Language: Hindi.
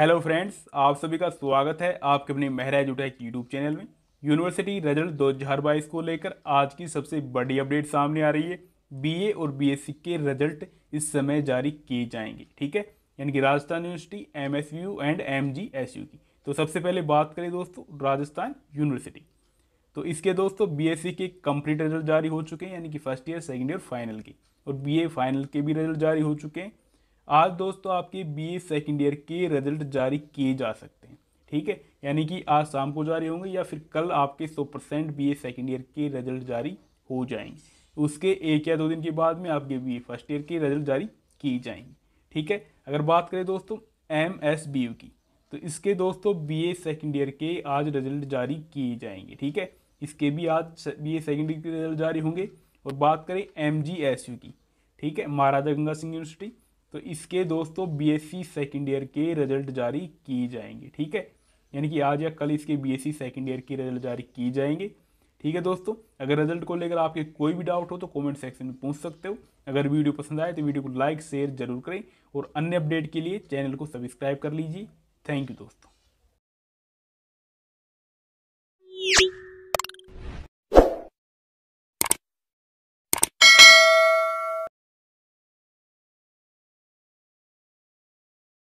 हेलो फ्रेंड्स आप सभी का स्वागत है आपके अपने महरा जुटेक यूट्यूब चैनल में यूनिवर्सिटी रिजल्ट दो हज़ार बाईस को लेकर आज की सबसे बड़ी अपडेट सामने आ रही है बीए और बीएससी के रिजल्ट इस समय जारी किए जाएंगे ठीक है यानी कि Rajasthan university MSU and MGSU की तो सबसे पहले बात करें दोस्तों राजस्थान यूनिवर्सिटी तो इसके दोस्तों बी के कम्प्लीट रिजल्ट जारी हो चुके हैं यानी कि first year second year final के और बी फाइनल के भी रिजल्ट जारी हो चुके हैं आज दोस्तों आपकी बी सेकेंड ईयर के रिजल्ट जारी किए जा सकते हैं ठीक है यानी कि आज शाम को जारी होंगे या फिर कल आपके सौ परसेंट बी सेकेंड ईयर के रिजल्ट जारी हो जाएंगे उसके एक या दो दिन के बाद में आपके बी फर्स्ट ईयर के रिजल्ट जारी किए जाएंगे ठीक है अगर बात करें दोस्तों एम एस बी यू की तो इसके दोस्तों बी ए सेकेंड ईयर के आज रिजल्ट जारी किए जाएंगे ठीक है इसके भी आज बी ए सेकेंड ईयर के रिजल्ट जारी होंगे और बात करें एम जी एस यू की ठीक है महाराजा गंगा सिंह यूनिवर्सिटी तो इसके दोस्तों बी बीएससी सेकेंड ईयर के रिजल्ट जारी की जाएंगे ठीक है यानी कि आज या कल इसके बी बीएससी सेकेंड ईयर के रिजल्ट जारी की जाएंगे ठीक है दोस्तों अगर रिजल्ट को लेकर आपके कोई भी डाउट हो तो कमेंट सेक्शन में पूछ सकते हो अगर वीडियो पसंद आए तो वीडियो को लाइक शेयर जरूर करें और अन्य अपडेट के लिए चैनल को सब्सक्राइब कर लीजिए थैंक यू दोस्तों